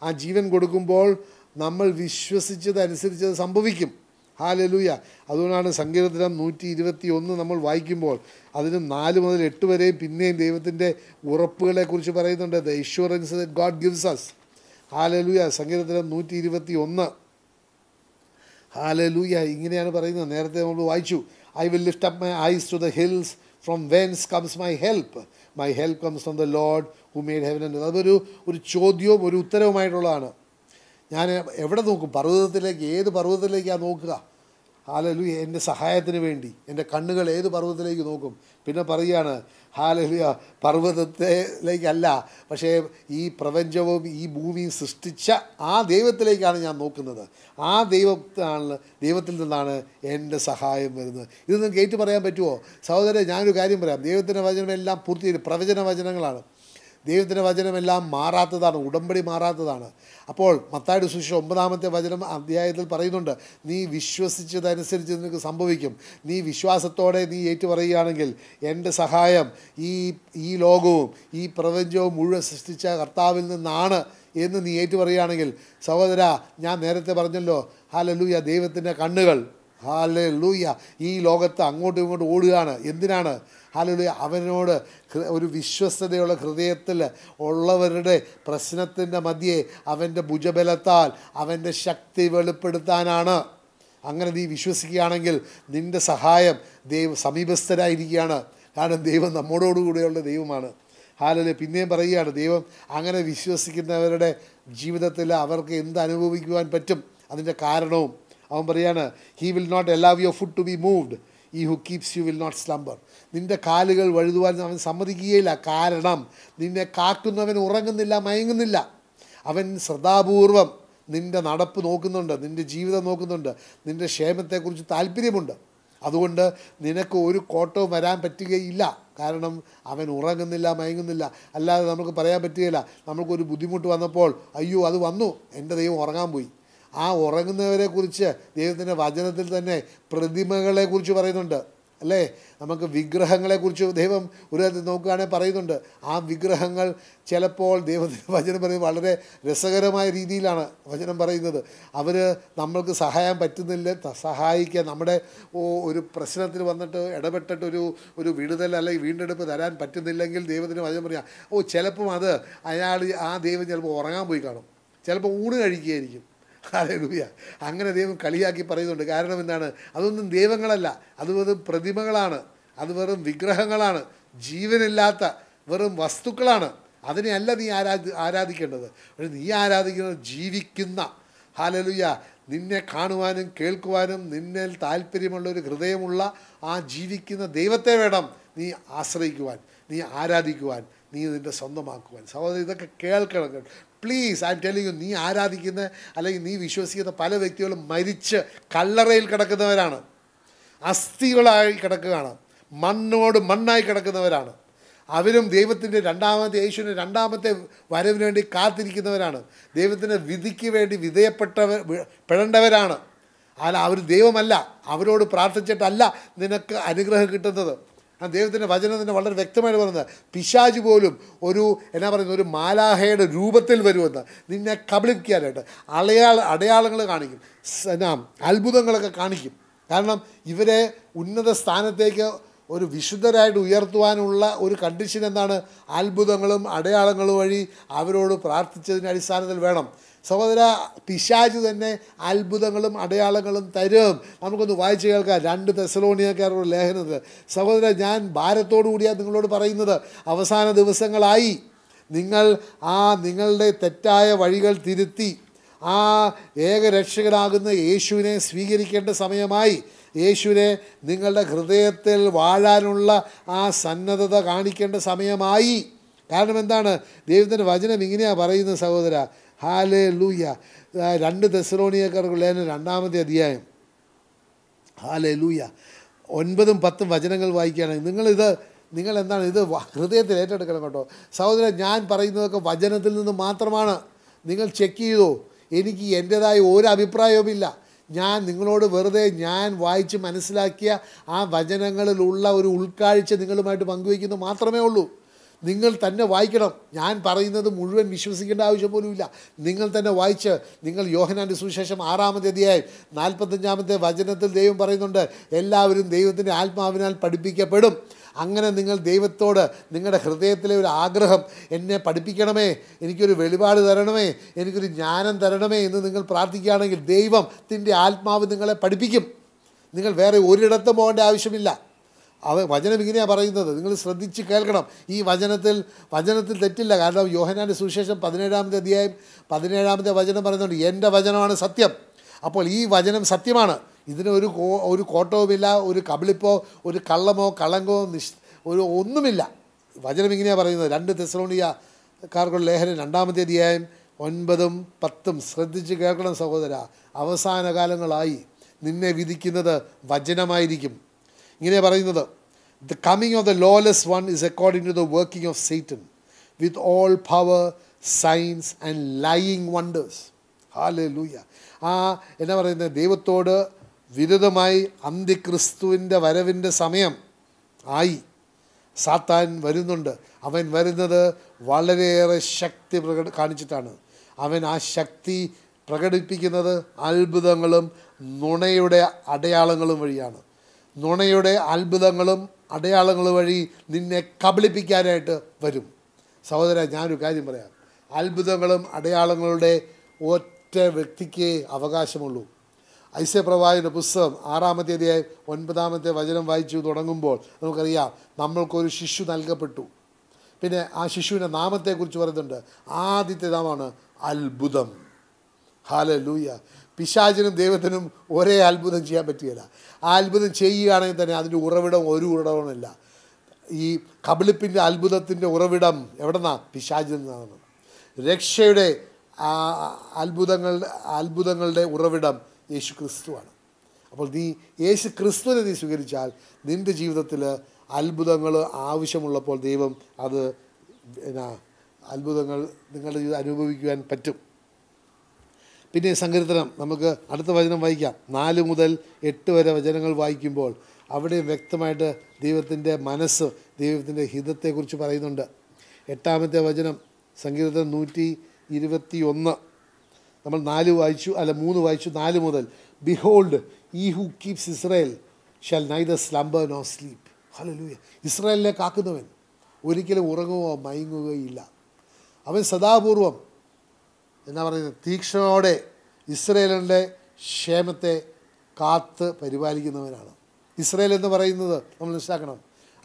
ആ ജീവൻ കൊടുക്കുമ്പോൾ നമ്മൾ വിശ്വസിച്ചതനുസരിച്ച് അത് സംഭവിക്കും ഹാലലൂയ അതുകൊണ്ടാണ് സങ്കീർത്തനം നൂറ്റി ഇരുപത്തി ഒന്ന് നമ്മൾ വായിക്കുമ്പോൾ അതിന് നാല് മുതൽ എട്ട് വരെയും പിന്നെയും ദൈവത്തിൻ്റെ ഉറപ്പുകളെക്കുറിച്ച് പറയുന്നുണ്ട് the insurance God gives us hallelujah സങ്കീർത്തനം നൂറ്റി ഇരുപത്തി ഒന്ന് ഹാലലൂയ ഇങ്ങനെയാണ് പറയുന്നത് നേരത്തെ നമ്മൾ വായിച്ചു I will lift up my eyes to the hills from whence comes my help my help comes from the Lord who made heaven അതൊരു ഒരു ചോദ്യവും ഒരു ഉത്തരവുമായിട്ടുള്ളതാണ് ഞാൻ എവിടെ നോക്കും പർവ്വതത്തിലേക്ക് ഏത് പർവ്വതത്തിലേക്കാണ് നോക്കുക ഹാലലു എൻ്റെ സഹായത്തിന് വേണ്ടി എൻ്റെ കണ്ണുകൾ ഏത് പർവ്വതത്തിലേക്ക് നോക്കും പിന്നെ പറയുകയാണ് ഹാലലു പർവ്വതത്തിലേക്കല്ല പക്ഷേ ഈ പ്രപഞ്ചവും ഈ ഭൂമിയും സൃഷ്ടിച്ച ആ ദൈവത്തിലേക്കാണ് ഞാൻ നോക്കുന്നത് ആ ദൈവത്തിനാണ് ദൈവത്തിൽ നിന്നാണ് എൻ്റെ സഹായം വരുന്നത് നിങ്ങൾക്ക് കേട്ട് പറയാൻ പറ്റുമോ സഹോദരൻ ഞാനൊരു കാര്യം പറയാം ദൈവത്തിൻ്റെ വചനമെല്ലാം പൂർത്തീകരിക്കും പ്രവചന വചനങ്ങളാണ് ദൈവത്തിൻ്റെ വചനമെല്ലാം മാറാത്തതാണ് ഉടമ്പടി മാറാത്തതാണ് അപ്പോൾ മത്തായുടെ സുശേഷം ഒമ്പതാമത്തെ വചനം അധ്യായത്തിൽ പറയുന്നുണ്ട് നീ വിശ്വസിച്ചതനുസരിച്ച് നിനക്ക് സംഭവിക്കും നീ വിശ്വാസത്തോടെ നീ ഏറ്റുപറയുകയാണെങ്കിൽ എൻ്റെ സഹായം ഈ ഈ ലോകവും ഈ പ്രപഞ്ചവും മുഴുവൻ സൃഷ്ടിച്ച കർത്താവിൽ നിന്നാണ് എന്ന് നീ ഏറ്റുപറയുകയാണെങ്കിൽ സഹോദര ഞാൻ നേരത്തെ പറഞ്ഞല്ലോ ഹാലലൂയ ദൈവത്തിൻ്റെ കണ്ണുകൾ ഹാലലൂയ ഈ ലോകത്ത് അങ്ങോട്ടും ഇങ്ങോട്ടും ഓടുകയാണ് എന്തിനാണ് ഹാലലുയ അവനോട് ഒരു വിശ്വസ്തതയുള്ള ഹൃദയത്തിൽ ഉള്ളവരുടെ പ്രശ്നത്തിൻ്റെ മധ്യേ അവൻ്റെ ഭുജബലത്താൽ അവൻ്റെ ശക്തി വെളിപ്പെടുത്താനാണ് അങ്ങനെ നീ വിശ്വസിക്കുകയാണെങ്കിൽ നിൻ്റെ സഹായം ദൈവ സമീപസ്ഥരായിരിക്കുകയാണ് കാരണം ദൈവം നമ്മോടോടുകൂടെയുള്ള ദൈവമാണ് ഹാലല് പിന്നെയും പറയുകയാണ് ദൈവം അങ്ങനെ വിശ്വസിക്കുന്നവരുടെ ജീവിതത്തിൽ അവർക്ക് എന്ത് അനുഭവിക്കുവാൻ പറ്റും അതിൻ്റെ കാരണവും അവൻ പറയാണ് he will not allow your foot to be moved he who keeps you will not slumber നിൻ്റെ കാലുകൾ വഴുതുവാൻ അവൻ സമ്മതിക്കുകയില്ല കാരണം നിന്നെ കാക്കുന്നവൻ ഉറങ്ങുന്നില്ല മയങ്ങുന്നില്ല അവൻ ശ്രദ്ധാപൂർവം നിൻ്റെ നടപ്പ് നോക്കുന്നുണ്ട് നിൻ്റെ ജീവിതം നോക്കുന്നുണ്ട് നിൻ്റെ ക്ഷേമത്തെക്കുറിച്ച് താല്പര്യമുണ്ട് അതുകൊണ്ട് നിനക്ക് ഒരു കോട്ടവും വരാൻ പറ്റുകയില്ല കാരണം അവൻ ഉറങ്ങുന്നില്ല മയങ്ങുന്നില്ല അല്ലാതെ നമുക്ക് പറയാൻ പറ്റുകയില്ല നമുക്കൊരു ബുദ്ധിമുട്ട് വന്നപ്പോൾ അയ്യോ അത് വന്നു എൻ്റെ ദൈവം ഉറങ്ങാൻ പോയി ആ ഉറങ്ങുന്നവരെ കുറിച്ച് ദൈവത്തിൻ്റെ വചനത്തിൽ തന്നെ പ്രതിമകളെ കുറിച്ച് പറയുന്നുണ്ട് അല്ലേ നമുക്ക് വിഗ്രഹങ്ങളെക്കുറിച്ച് ദൈവം ഒരു കാര്യത്തിൽ നോക്കുകയാണെങ്കിൽ പറയുന്നുണ്ട് ആ വിഗ്രഹങ്ങൾ ചിലപ്പോൾ ദൈവത്തിൻ്റെ വചനം പറയുന്നത് വളരെ രസകരമായ രീതിയിലാണ് വചനം പറയുന്നത് അവർ നമ്മൾക്ക് സഹായം പറ്റുന്നില്ല സഹായിക്കുക നമ്മുടെ ഒരു പ്രശ്നത്തിൽ വന്നിട്ട് ഇടപെട്ടിട്ട് ഒരു ഒരു വിടുതൽ അല്ലെങ്കിൽ വീണ്ടെടുപ്പ് തരാൻ പറ്റുന്നില്ലെങ്കിൽ ദൈവത്തിൻ്റെ വചനം പറയാം ഓ ചിലപ്പം അത് അയാൾ ആ ദൈവം ചിലപ്പോൾ ഉറങ്ങാൻ പോയി കാണും ചിലപ്പോൾ ഊണ് കഴിക്കുകയായിരിക്കും ഹാലൂയ അങ്ങനെ ദൈവം കളിയാക്കി പറയുന്നുണ്ട് കാരണം എന്താണ് അതൊന്നും ദൈവങ്ങളല്ല അത് വെറും പ്രതിമകളാണ് അത് വെറും വിഗ്രഹങ്ങളാണ് ജീവനില്ലാത്ത വെറും വസ്തുക്കളാണ് അതിനെയല്ല നീ ആരാധി ആരാധിക്കേണ്ടത് പക്ഷെ നീ ആരാധിക്കുന്നത് ജീവിക്കുന്ന ഹാലലുയ നിന്നെ കാണുവാനും കേൾക്കുവാനും നിന്നെ താല്പര്യമുള്ള ഒരു ഹൃദയമുള്ള ആ ജീവിക്കുന്ന ദൈവത്തെ വേണം നീ ആശ്രയിക്കുവാൻ നീ ആരാധിക്കുവാൻ നീ നിൻ്റെ സ്വന്തമാക്കുവാൻ സഹോദരൻ ഇതൊക്കെ കേൾക്കണം please I am telling you നീ ആരാധിക്കുന്ന അല്ലെങ്കിൽ നീ വിശ്വസിക്കുന്ന പല വ്യക്തികളും മരിച്ച് കല്ലറയിൽ കിടക്കുന്നവരാണ് അസ്ഥികളായി കിടക്കുകയാണ് മണ്ണോട് മണ്ണായി കിടക്കുന്നവരാണ് അവരും ദൈവത്തിൻ്റെ രണ്ടാമത്തെ യേശുവിൻ്റെ രണ്ടാമത്തെ വരവിന് വേണ്ടി കാത്തിരിക്കുന്നവരാണ് ദൈവത്തിൻ്റെ വിധിക്ക് വേണ്ടി വിധേയപ്പെട്ടവർ പെടേണ്ടവരാണ് അല്ല അവർ ദൈവമല്ല അവരോട് പ്രാർത്ഥിച്ചിട്ടല്ല നിനക്ക് അനുഗ്രഹം കിട്ടുന്നത് ആ ദൈവത്തിൻ്റെ വചനം തന്നെ വളരെ വ്യക്തമായിട്ട് പറയുന്നത് പിശാജ് പോലും ഒരു എന്നാ പറയുന്നത് ഒരു മാലാഹയുടെ രൂപത്തിൽ വരുമെന്ന് നിന്നെ കബളിപ്പിക്കാനായിട്ട് അടയാള അടയാളങ്ങൾ കാണിക്കും എന്നാ അത്ഭുതങ്ങളൊക്കെ കാണിക്കും കാരണം ഇവരെ ഉന്നത സ്ഥാനത്തേക്ക് ഒരു വിശുദ്ധരായിട്ട് ഉയർത്തുവാനുള്ള ഒരു കണ്ടീഷൻ എന്താണ് അത്ഭുതങ്ങളും അടയാളങ്ങളും വഴി അവരോട് പ്രാർത്ഥിച്ചതിൻ്റെ അടിസ്ഥാനത്തിൽ വേണം സഹോദര പിശാജ് തന്നെ അത്ഭുതങ്ങളും അടയാളങ്ങളും തരും നമുക്കൊന്ന് വായിച്ച് കേൾക്കാം രണ്ട് തെസലോണിയക്കാരുടെ ലേഖനത്തിൽ സഹോദര ഞാൻ ഭാരത്തോടു കൂടിയാണ് നിങ്ങളോട് പറയുന്നത് അവസാന ദിവസങ്ങളായി നിങ്ങൾ ആ നിങ്ങളുടെ തെറ്റായ വഴികൾ തിരുത്തി ആ ഏകരക്ഷകനാകുന്ന യേശുവിനെ സ്വീകരിക്കേണ്ട സമയമായി യേശുവിനെ നിങ്ങളുടെ ഹൃദയത്തിൽ വാഴാനുള്ള ആ സന്നദ്ധത കാണിക്കേണ്ട സമയമായി കാരണം എന്താണ് ദൈവത്തിൻ്റെ വചനം ഇങ്ങനെയാണ് പറയുന്നത് സഹോദര ഹാലേ ലൂയ രണ്ട് തെസലോണിയക്കാർക്ക് ലേഖനം രണ്ടാമത്തെ അധ്യായം ഹാലേ ലൂയ ഒൻപതും പത്തും വചനങ്ങൾ വായിക്കുകയാണെങ്കിൽ നിങ്ങളിത് നിങ്ങൾ എന്താണ് ഇത് ഹൃദയത്തിൽ ഏറ്റെടുക്കണം കേട്ടോ സഹോദരൻ ഞാൻ പറയുന്നതൊക്കെ വചനത്തിൽ നിന്ന് മാത്രമാണ് നിങ്ങൾ ചെക്ക് ചെയ്തോ എനിക്ക് എൻ്റേതായ ഒരു അഭിപ്രായവുമില്ല ഞാൻ നിങ്ങളോട് വെറുതെ ഞാൻ വായിച്ച് മനസ്സിലാക്കിയ ആ വചനങ്ങളിലുള്ള ഒരു ഉൾക്കാഴ്ച നിങ്ങളുമായിട്ട് പങ്കുവയ്ക്കുന്നു മാത്രമേ ഉള്ളൂ നിങ്ങൾ തന്നെ വായിക്കണം ഞാൻ പറയുന്നത് മുഴുവൻ വിശ്വസിക്കേണ്ട ആവശ്യം പോലുമില്ല നിങ്ങൾ തന്നെ വായിച്ച് നിങ്ങൾ യോഹനാൻ്റെ സുവിശേഷം ആറാമത്തെ അധ്യായം നാൽപ്പത്തഞ്ചാമത്തെ വചനത്തിൽ ദൈവം പറയുന്നുണ്ട് എല്ലാവരും ദൈവത്തിൻ്റെ ആത്മാവിനാൽ പഠിപ്പിക്കപ്പെടും അങ്ങനെ നിങ്ങൾ ദൈവത്തോട് നിങ്ങളുടെ ഹൃദയത്തിലെ ഒരു ആഗ്രഹം എന്നെ പഠിപ്പിക്കണമേ എനിക്കൊരു വെളിപാട് തരണമേ എനിക്കൊരു ജ്ഞാനം തരണമേ എന്ന് നിങ്ങൾ പ്രാർത്ഥിക്കുകയാണെങ്കിൽ ദൈവത്തിൻ്റെ ആത്മാവ് നിങ്ങളെ പഠിപ്പിക്കും നിങ്ങൾ വേറെ ഒരിടത്തും പോകേണ്ട ആവശ്യമില്ല അവ വചനം ഇങ്ങനെയാണ് പറയുന്നത് നിങ്ങൾ ശ്രദ്ധിച്ച് കേൾക്കണം ഈ വചനത്തിൽ വചനത്തിൽ തെറ്റില്ല കാരണം യോഹനാൻ്റെ സുവിശേഷം പതിനേഴാമത്തെ അധ്യായം പതിനേഴാമത്തെ വചനം പറയുന്നുണ്ട് എൻ്റെ വചനമാണ് സത്യം അപ്പോൾ ഈ വചനം സത്യമാണ് ഇതിന് ഒരു ഒരു കോട്ടവുമില്ല ഒരു കബളിപ്പോ ഒരു കള്ളമോ കളങ്കോ നിഷ് ഒരു ഒന്നുമില്ല വചനം ഇങ്ങനെയാണ് പറയുന്നത് രണ്ട് കാർക്കുള്ള ലേഖനം രണ്ടാമത്തെ അധ്യായം ഒൻപതും പത്തും ശ്രദ്ധിച്ച് കേൾക്കണം സഹോദര അവസാന കാലങ്ങളായി നിന്നെ വിധിക്കുന്നത് വചനമായിരിക്കും ഇങ്ങനെ പറയുന്നത് the coming of the lawless one is according to the working of Satan with all power signs and lying wonders hallelujah ആ എന്നാ പറയുന്നത് ദൈവത്തോട് വിരുദ്ധമായി അന്തിക്രിസ്തുവിൻ്റെ വരവിൻ്റെ സമയം ആയി സാത്താൻ വരുന്നുണ്ട് അവൻ വരുന്നത് വളരെയേറെ ശക്തി പ്രകട കാണിച്ചിട്ടാണ് അവൻ ആ ശക്തി പ്രകടിപ്പിക്കുന്നത് അത്ഭുതങ്ങളും നുണയുടെ അടയാളങ്ങളും വഴിയാണ് നുണയുടെ അത്ഭുതങ്ങളും അടയാളങ്ങൾ വഴി നിന്നെ കബളിപ്പിക്കാനായിട്ട് വരും സഹോദര ഞാനൊരു കാര്യം പറയാം അത്ഭുതങ്ങളും അടയാളങ്ങളുടെ ഒറ്റ വ്യക്തിക്ക് അവകാശമുള്ളൂ ഐസ്യ പുസ്തകം ആറാമത്തെ അധ്യായം ഒൻപതാമത്തെ വചനം വായിച്ചു തുടങ്ങുമ്പോൾ നമുക്കറിയാം നമ്മൾക്കൊരു ശിശു നൽകപ്പെട്ടു പിന്നെ ആ ശിശുവിൻ്റെ നാമത്തെക്കുറിച്ച് പറയുന്നുണ്ട് ആദ്യത്തെ നാമാണ് അത്ഭുതം ഹാല ലൂയ പിശാചിനും ദൈവത്തിനും ഒരേ അത്ഭുതം ചെയ്യാൻ പറ്റുകയില്ല ആ അത്ഭുതം ചെയ്യുകയാണെങ്കിൽ തന്നെ അതിൻ്റെ ഉറവിടം ഒരു ഉറവിടമല്ല ഈ കബളിപ്പിൻ്റെ അത്ഭുതത്തിൻ്റെ ഉറവിടം എവിടെന്നാ പിശാചിൽ നിന്നാണ് രക്ഷയുടെ അത്ഭുതങ്ങളുടെ അത്ഭുതങ്ങളുടെ ഉറവിടം യേശു ക്രിസ്തുവാണ് അപ്പോൾ നീ യേശു ക്രിസ്തുവിനെ നീ സ്വീകരിച്ചാൽ നിൻ്റെ ജീവിതത്തിൽ അത്ഭുതങ്ങൾ ആവശ്യമുള്ളപ്പോൾ ദൈവം അത് എന്നാ അത്ഭുതങ്ങൾ നിങ്ങളുടെ ജീവിതം അനുഭവിക്കുവാൻ പറ്റും പിന്നെ സങ്കീർത്തനം നമുക്ക് അടുത്ത വചനം വായിക്കാം നാല് മുതൽ എട്ട് വരെ വചനങ്ങൾ വായിക്കുമ്പോൾ അവിടെ വ്യക്തമായിട്ട് ദൈവത്തിൻ്റെ മനസ്സ് ദൈവത്തിൻ്റെ ഹിതത്തെക്കുറിച്ച് പറയുന്നുണ്ട് എട്ടാമത്തെ വചനം സങ്കീർത്തനം നൂറ്റി ഇരുപത്തി ഒന്ന് നമ്മൾ നാല് വായിച്ചു അല്ല മൂന്ന് വായിച്ചു നാല് മുതൽ behold he who keeps Israel shall neither slumber nor sleep hallelujah ഇസ്രായേലിനെ കാക്കുന്നവൻ ഒരിക്കലും ഉറങ്ങുകയോ ഇല്ല അവൻ സദാപൂർവം എന്നാ പറയുന്നത് തീക്ഷണോടെ ഇസ്രയേലിൻ്റെ ക്ഷേമത്തെ കാത്ത് പരിപാലിക്കുന്നവനാണ് ഇസ്രയേൽ എന്ന് പറയുന്നത് നമ്മൾ മനസ്സിലാക്കണം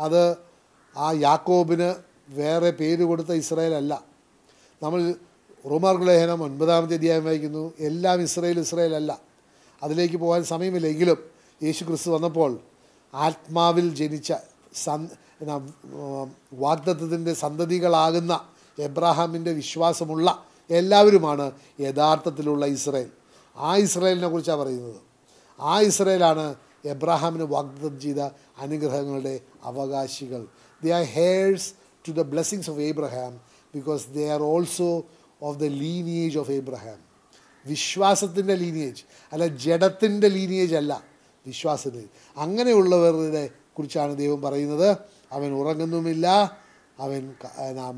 അത് ആ യാക്കോബിന് വേറെ പേര് കൊടുത്ത ഇസ്രയേൽ അല്ല നമ്മൾ റോമാർ ലേഖനം ഒൻപതാമത്തെ അധ്യായം വായിക്കുന്നു എല്ലാം ഇസ്രയേൽ ഇസ്രയേൽ അല്ല അതിലേക്ക് പോകാൻ സമയമില്ലെങ്കിലും യേശു ക്രിസ്തു വന്നപ്പോൾ ആത്മാവിൽ ജനിച്ച സന് വാഗ്ദത്വത്തിൻ്റെ സന്തതികളാകുന്ന എബ്രാഹാമിൻ്റെ വിശ്വാസമുള്ള എല്ലാവരുമാണ് യഥാർത്ഥത്തിലുള്ള ഇസ്രയേൽ ആ ഇസ്രയേലിനെ കുറിച്ചാണ് പറയുന്നത് ആ ഇസ്രയേലാണ് എബ്രാഹാമിന് വാഗ്ദത്തം ചെയ്ത അനുഗ്രഹങ്ങളുടെ അവകാശികൾ they are heirs to the blessings of Abraham because they are also of the lineage of Abraham വിശ്വാസത്തിൻ്റെ ലീനിയേജ് അല്ല ജഡത്തിൻ്റെ ലീനിയേജ് അല്ല വിശ്വാസത്തിൽ അങ്ങനെയുള്ളവരുടെ കുറിച്ചാണ് ദൈവം പറയുന്നത് അവൻ ഉറങ്ങുന്നുമില്ല അവൻ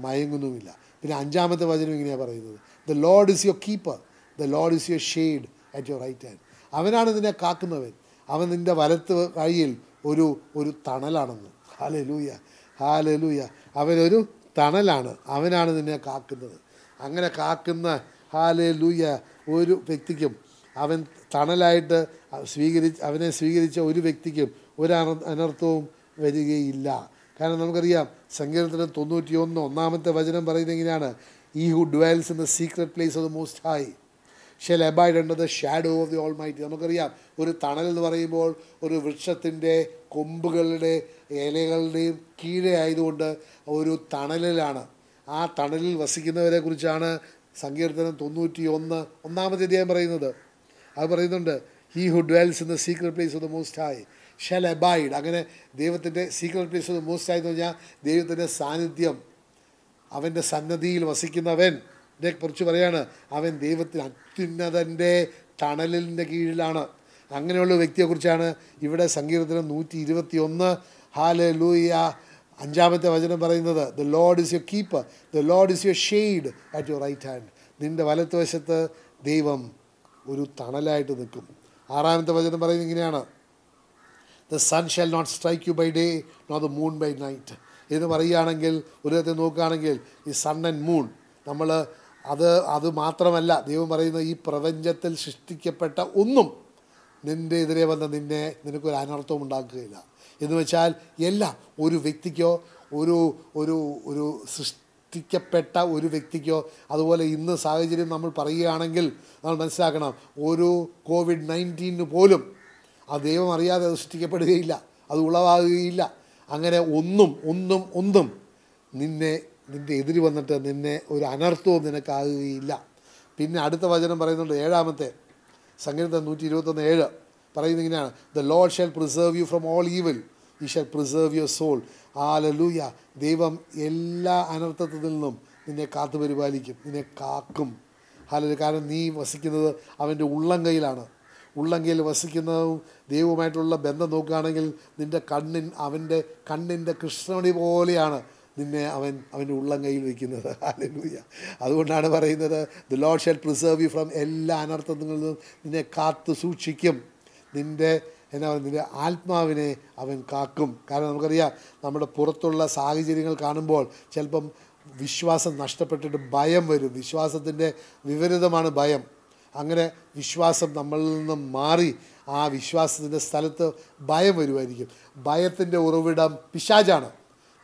മയങ്ങുന്നുമില്ല പിന്നെ അഞ്ചാമത്തെ വചനം ഇങ്ങനെയാണ് പറയുന്നത് the Lord is your keeper the Lord is your shade at your right hand അവനാണ് നിന്നെ കാക്കുന്നവൻ അവൻ നിൻ്റെ വലത്ത് കൈയിൽ ഒരു ഒരു തണലാണെന്ന് ഹാല ലൂയ അവനൊരു തണലാണ് അവനാണ് നിന്നെ കാക്കുന്നത് അങ്ങനെ കാക്കുന്ന ലൂയ ഒരു വ്യക്തിക്കും അവൻ തണലായിട്ട് സ്വീകരിച്ച് അവനെ സ്വീകരിച്ച ഒരു വ്യക്തിക്കും ഒരു അനർത്ഥവും വരികയില്ല കാരണം നമുക്കറിയാം സങ്കീർത്തനം തൊണ്ണൂറ്റി ഒന്ന് ഒന്നാമത്തെ വചനം പറയുന്നത് എങ്ങനെയാണ് he who dwells in the secret place of the Most High shall abide under the shadow of the Almighty നമുക്കറിയാം ഒരു തണൽ എന്ന് പറയുമ്പോൾ ഒരു വൃക്ഷത്തിൻ്റെ കൊമ്പുകളുടെ ഇലകളുടെയും കീഴെ ആയതുകൊണ്ട് ഒരു തണലിലാണ് ആ തണലിൽ വസിക്കുന്നവരെ കുറിച്ചാണ് സങ്കീർത്തനം തൊണ്ണൂറ്റി ഒന്ന് ഒന്നാമത്തെ അധ്യായം പറയുന്നത് അത് പറയുന്നുണ്ട് he who dwells in the secret place of the Most High shall abide അങ്ങനെ ദൈവത്തിൻ്റെ സീക്രട്ട് പ്ലേസ് ഓഫ് മോസ്റ്റ് ആയെന്ന് പറഞ്ഞാൽ ദൈവത്തിൻ്റെ സാന്നിധ്യം അവൻ്റെ സന്നദ്ധിയിൽ വസിക്കുന്നവൻ കുറിച്ച് പറയാണ് അവൻ ദൈവത്തിന് അത്യുന്നതൻ്റെ തണലിൻ്റെ കീഴിലാണ് അങ്ങനെയുള്ള വ്യക്തിയെക്കുറിച്ചാണ് ഇവിടെ സങ്കീർത്തനം നൂറ്റി ഇരുപത്തി ഒന്ന് ഹാല ലൂയ അഞ്ചാമത്തെ വചനം പറയുന്നത് the Lord is your keep the Lord is your shade at your right hand നിൻ്റെ വലത്ത് ദൈവം ഒരു തണലായിട്ട് നിൽക്കും ആറാമത്തെ വചനം പറയുന്നത് ഇങ്ങനെയാണ് the sun shall not strike you by day nor the moon by night എന്ന് പറയുകയാണെങ്കിൽ ഒരു വിധത്തിൽ നോക്കുകയാണെങ്കിൽ ഈ സൺ ആൻഡ് മൂൺ നമ്മൾ അത് അത് മാത്രമല്ല ദൈവം പറയുന്ന ഈ പ്രപഞ്ചത്തിൽ സൃഷ്ടിക്കപ്പെട്ട ഒന്നും നിൻ്റെ എതിരെ വന്ന നിന്നെ നിനക്കൊരു അനർത്ഥവും ഉണ്ടാക്കുകയില്ല എന്ന് വെച്ചാൽ എല്ലാം ഒരു വ്യക്തിക്കോ ഒരു ഒരു ഒരു സൃഷ്ടിക്കപ്പെട്ട ഒരു വ്യക്തിക്കോ അതുപോലെ ഇന്ന് സാഹചര്യം നമ്മൾ പറയുകയാണെങ്കിൽ നമ്മൾ മനസ്സിലാക്കണം ഒരു കോവിഡ് നയൻറ്റീന് പോലും ആ ദൈവം അറിയാതെ അത് സൃഷ്ടിക്കപ്പെടുകയില്ല അത് ഉളവാകുകയില്ല അങ്ങനെ ഒന്നും ഒന്നും ഒന്നും നിന്നെ നിൻ്റെ എതിരി വന്നിട്ട് നിന്നെ ഒരു അനർത്ഥവും നിനക്കാകുകയില്ല പിന്നെ അടുത്ത വചനം പറയുന്നുണ്ട് ഏഴാമത്തെ സങ്കീർത്തനം നൂറ്റി ഇരുപത്തൊന്ന് ഏഴ് പറയുന്ന ഇങ്ങനെയാണ് the Lord shall preserve you from all evil you shall preserve your soul hallelujah ദൈവം എല്ലാ അനർത്ഥത്തിൽ നിന്നും നിന്നെ കാത്തു പരിപാലിക്കും നിന്നെ കാക്കും ഹാലൊരു കാരണം നീ വസിക്കുന്നത് അവൻ്റെ ഉള്ളം കയ്യിലാണ് ഉള്ളെങ്കിൽ വസിക്കുന്നതും ദൈവവുമായിട്ടുള്ള ബന്ധം നോക്കുകയാണെങ്കിൽ നിൻ്റെ കണ്ണിൻ അവൻ്റെ കണ്ണിൻ്റെ കൃഷ്ണമണി പോലെയാണ് നിന്നെ അവൻ അവൻ്റെ ഉള്ളങ്കയിൽ വയ്ക്കുന്നത് അലലൂയ അതുകൊണ്ടാണ് പറയുന്നത് the Lord shall preserve you from എല്ലാ അനർത്ഥങ്ങളിൽ നിന്നും നിന്നെ കാത്തു സൂക്ഷിക്കും നിൻ്റെ എന്നാ പറയുക നിൻ്റെ ആത്മാവിനെ അവൻ കാക്കും കാരണം നമുക്കറിയാം നമ്മുടെ പുറത്തുള്ള സാഹചര്യങ്ങൾ കാണുമ്പോൾ ചിലപ്പം വിശ്വാസം നഷ്ടപ്പെട്ടിട്ട് ഭയം വരും വിശ്വാസത്തിൻ്റെ വിപരീതമാണ് ഭയം അങ്ങനെ വിശ്വാസം നമ്മളിൽ നിന്നും മാറി ആ വിശ്വാസത്തിൻ്റെ സ്ഥലത്ത് ഭയം വരുമായിരിക്കും ഭയത്തിൻ്റെ ഉറവിടം പിശാജാണ്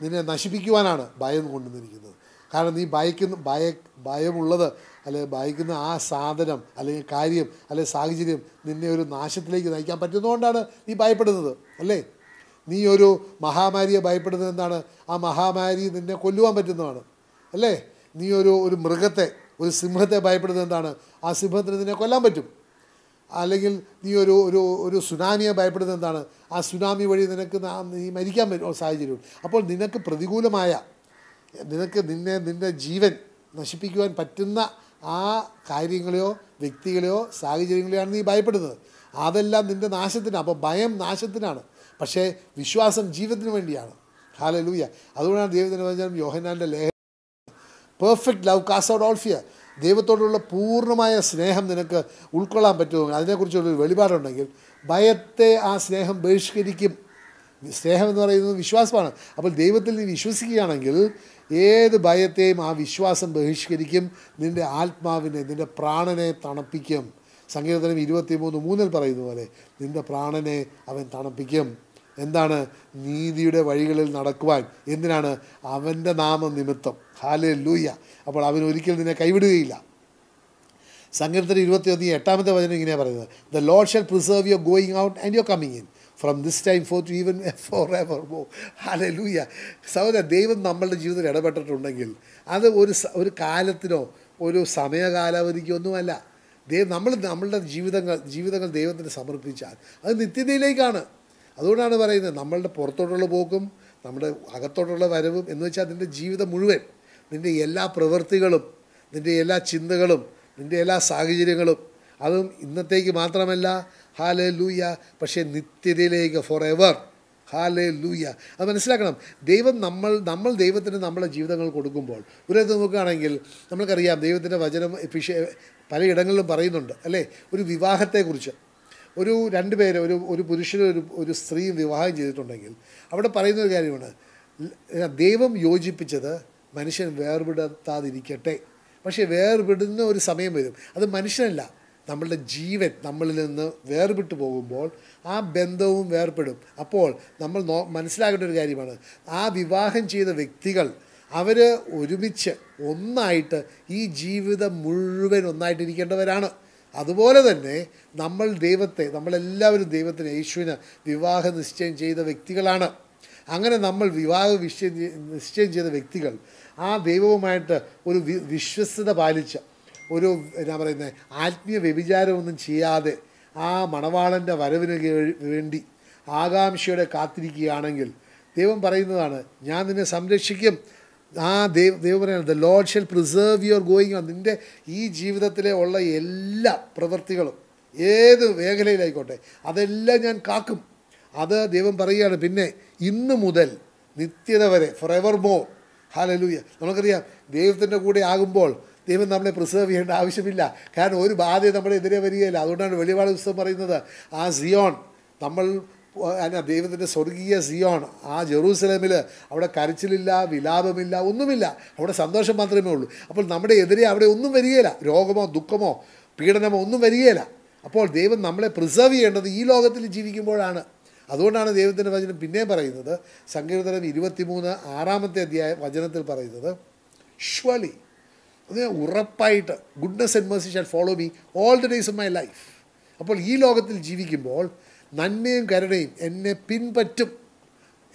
നിന്നെ നശിപ്പിക്കുവാനാണ് ഭയം കൊണ്ടുവന്നിരിക്കുന്നത് കാരണം നീ ഭയക്കുന്ന ഭയ ഭയമുള്ളത് അല്ലെങ്കിൽ ഭയക്കുന്ന ആ സാധനം അല്ലെങ്കിൽ കാര്യം അല്ലെങ്കിൽ സാഹചര്യം നിന്നെ ഒരു നാശത്തിലേക്ക് നയിക്കാൻ പറ്റുന്നതുകൊണ്ടാണ് നീ ഭയപ്പെടുന്നത് അല്ലേ നീ ഒരു മഹാമാരിയെ ഭയപ്പെടുന്നത് എന്താണ് ആ മഹാമാരി നിന്നെ കൊല്ലുവാൻ പറ്റുന്നതാണ് അല്ലേ നീ ഒരു ഒരു മൃഗത്തെ ഒരു സിംഹത്തെ ഭയപ്പെടുന്നത് എന്താണ് ആ സിംഹത്തിന് നിന്നെ കൊല്ലാൻ പറ്റും അല്ലെങ്കിൽ നീ ഒരു ഒരു ഒരു സുനാമിയെ ഭയപ്പെടുന്നത് എന്താണ് ആ സുനാമി വഴി നിനക്ക് നീ മരിക്കാൻ പറ്റും സാഹചര്യം അപ്പോൾ നിനക്ക് പ്രതികൂലമായ നിനക്ക് നിന്നെ നിൻ്റെ ജീവൻ നശിപ്പിക്കുവാൻ പറ്റുന്ന ആ കാര്യങ്ങളെയോ വ്യക്തികളെയോ സാഹചര്യങ്ങളെയാണ് നീ ഭയപ്പെടുന്നത് അതെല്ലാം നിൻ്റെ നാശത്തിനാണ് അപ്പോൾ ഭയം നാശത്തിനാണ് പക്ഷേ വിശ്വാസം ജീവിതത്തിന് വേണ്ടിയാണ് ഹാലലൂയ അതുകൊണ്ടാണ് ദൈവത്തിന് പറഞ്ഞാൽ യോഹനാൻ്റെ ലേഖനം perfect love casts out all fear ദൈവത്തോടുള്ള പൂർണ്ണമായ സ്നേഹം നിനക്ക് ഉൾക്കൊള്ളാൻ പറ്റുമെങ്കിൽ അതിനെക്കുറിച്ചുള്ളൊരു വെളിപാടുണ്ടെങ്കിൽ ഭയത്തെ ആ സ്നേഹം ബഹിഷ്കരിക്കും സ്നേഹം എന്ന് പറയുന്നത് വിശ്വാസമാണ് അപ്പോൾ ദൈവത്തിൽ നീ വിശ്വസിക്കുകയാണെങ്കിൽ ഏത് ഭയത്തെയും ആ വിശ്വാസം ബഹിഷ്കരിക്കും നിൻ്റെ ആത്മാവിനെ നിൻ്റെ പ്രാണനെ തണുപ്പിക്കും സങ്കീർത്തനം ഇരുപത്തി മൂന്ന് മൂന്നിൽ പറയുന്ന പോലെ നിൻ്റെ പ്രാണനെ അവൻ തണുപ്പിക്കും എന്താണ് നീതിയുടെ വഴികളിൽ നടക്കുവാൻ എന്തിനാണ് അവൻ്റെ നാമനിമിത്തം ഹാലേ ലൂയ്യ അപ്പോൾ അവൻ ഒരിക്കലും നിന്നെ കൈവിടുകയില്ല സങ്കീർത്തന ഇരുപത്തിയൊന്ന് എട്ടാമത്തെ വചനം ഇങ്ങനെയാണ് പറയുന്നത് the Lord shall preserve your going out and your coming in from this time forth even forever ഗോ ഹാലെ ലൂയ്യ സഹോദര ദൈവം നമ്മളുടെ ജീവിതത്തിൽ ഇടപെട്ടിട്ടുണ്ടെങ്കിൽ അത് ഒരു ഒരു കാലത്തിനോ ഒരു സമയകാലാവധിക്കോ ഒന്നുമല്ല ദൈവം നമ്മൾ നമ്മളുടെ ജീവിതങ്ങൾ ജീവിതങ്ങൾ ദൈവത്തിന് സമർപ്പിച്ചാൽ അത് നിത്യതയിലേക്കാണ് അതുകൊണ്ടാണ് പറയുന്നത് നമ്മളുടെ പുറത്തോട്ടുള്ള പോക്കും നമ്മുടെ അകത്തോട്ടുള്ള വരവും എന്ന് വെച്ചാൽ അതിൻ്റെ ജീവിതം മുഴുവൻ നിൻ്റെ എല്ലാ പ്രവൃത്തികളും നിൻ്റെ എല്ലാ ചിന്തകളും നിൻ്റെ എല്ലാ സാഹചര്യങ്ങളും അതും ഇന്നത്തേക്ക് മാത്രമല്ല ഹാലെ ലൂയ പക്ഷേ നിത്യതയിലേക്ക് ഫോർ എവർ ഹാലെ ലൂയ അത് മനസ്സിലാക്കണം ദൈവം നമ്മൾ നമ്മൾ ദൈവത്തിന് നമ്മുടെ ജീവിതങ്ങൾ കൊടുക്കുമ്പോൾ ഒരു നോക്കുകയാണെങ്കിൽ നമ്മൾക്കറിയാം ദൈവത്തിൻ്റെ വചനം ഫിഷ പലയിടങ്ങളിലും പറയുന്നുണ്ട് അല്ലേ ഒരു വിവാഹത്തെക്കുറിച്ച് ഒരു രണ്ട് പേര് ഒരു ഒരു പുരുഷനും ഒരു ഒരു സ്ത്രീയും വിവാഹം ചെയ്തിട്ടുണ്ടെങ്കിൽ അവിടെ പറയുന്ന ഒരു കാര്യമാണ് ദൈവം യോജിപ്പിച്ചത് മനുഷ്യൻ വേർപെടുത്താതിരിക്കട്ടെ പക്ഷേ വേർപെടുന്ന ഒരു സമയം വരും അത് മനുഷ്യനല്ല നമ്മളുടെ ജീവൻ നമ്മളിൽ നിന്ന് വേർപെട്ട് പോകുമ്പോൾ ആ ബന്ധവും വേർപെടും അപ്പോൾ നമ്മൾ നോ മനസ്സിലാക്കേണ്ട ഒരു കാര്യമാണ് ആ വിവാഹം ചെയ്ത വ്യക്തികൾ അവർ ഒരുമിച്ച് ഒന്നായിട്ട് ഈ ജീവിതം മുഴുവൻ ഒന്നായിട്ടിരിക്കേണ്ടവരാണ് അതുപോലെ തന്നെ നമ്മൾ ദൈവത്തെ നമ്മളെല്ലാവരും ദൈവത്തിന് യേശുവിന് വിവാഹ നിശ്ചയം ചെയ്ത വ്യക്തികളാണ് അങ്ങനെ നമ്മൾ വിവാഹ നിശ്ചയം നിശ്ചയം ചെയ്ത വ്യക്തികൾ ആ ദൈവവുമായിട്ട് ഒരു വിശ്വസ്തത പാലിച്ച ഒരു എന്താ പറയുന്നത് ആത്മീയ വ്യഭിചാരമൊന്നും ചെയ്യാതെ ആ മണവാളൻ്റെ വരവിന് വേണ്ടി ആകാംക്ഷയോടെ കാത്തിരിക്കുകയാണെങ്കിൽ ദൈവം പറയുന്നതാണ് ഞാൻ നിന്നെ സംരക്ഷിക്കും ആ ദൈവ ദൈവം the Lord shall preserve your going on നിൻ്റെ ഈ ജീവിതത്തിലെ ഉള്ള എല്ലാ പ്രവൃത്തികളും ഏത് മേഖലയിലായിക്കോട്ടെ അതെല്ലാം ഞാൻ കാക്കും അത് ദൈവം പറയുകയാണ് പിന്നെ ഇന്ന് മുതൽ നിത്യത വരെ ഫോർ എവർ മോർ ഹാലലൂയ നമുക്കറിയാം ദൈവത്തിൻ്റെ കൂടെ ആകുമ്പോൾ ദൈവം നമ്മളെ പ്രിസേർവ് ചെയ്യേണ്ട ആവശ്യമില്ല കാരണം ഒരു ബാധ്യത നമ്മുടെ എതിരെ വരികയില്ല അതുകൊണ്ടാണ് വെളിപാട് ദിവസം പറയുന്നത് ആ സിയോൺ നമ്മൾ എന്നാ ദൈവത്തിൻ്റെ സ്വർഗീയ സിയോൺ ആ ജെറൂസലമിൽ അവിടെ കരച്ചിലില്ല വിലാപമില്ല ഒന്നുമില്ല അവിടെ സന്തോഷം മാത്രമേ ഉള്ളൂ അപ്പോൾ നമ്മുടെ എതിരെ അവിടെ ഒന്നും വരികയില്ല രോഗമോ ദുഃഖമോ പീഡനമോ ഒന്നും വരികയില്ല അപ്പോൾ ദൈവം നമ്മളെ പ്രിസേർവ് ചെയ്യേണ്ടത് ഈ ലോകത്തിൽ ജീവിക്കുമ്പോഴാണ് അതുകൊണ്ടാണ് ദൈവത്തിൻ്റെ വചനം പിന്നെ പറയുന്നത് സങ്കീർത്തനം ഇരുപത്തിമൂന്ന് ആറാമത്തെ അധ്യായ വചനത്തിൽ പറയുന്നത് ഷ്വലി അത് ഉറപ്പായിട്ട് goodness and mercy shall follow me all the days of my life അപ്പോൾ ഈ ലോകത്തിൽ ജീവിക്കുമ്പോൾ നന്മയും കരുണയും എന്നെ പിൻപറ്റും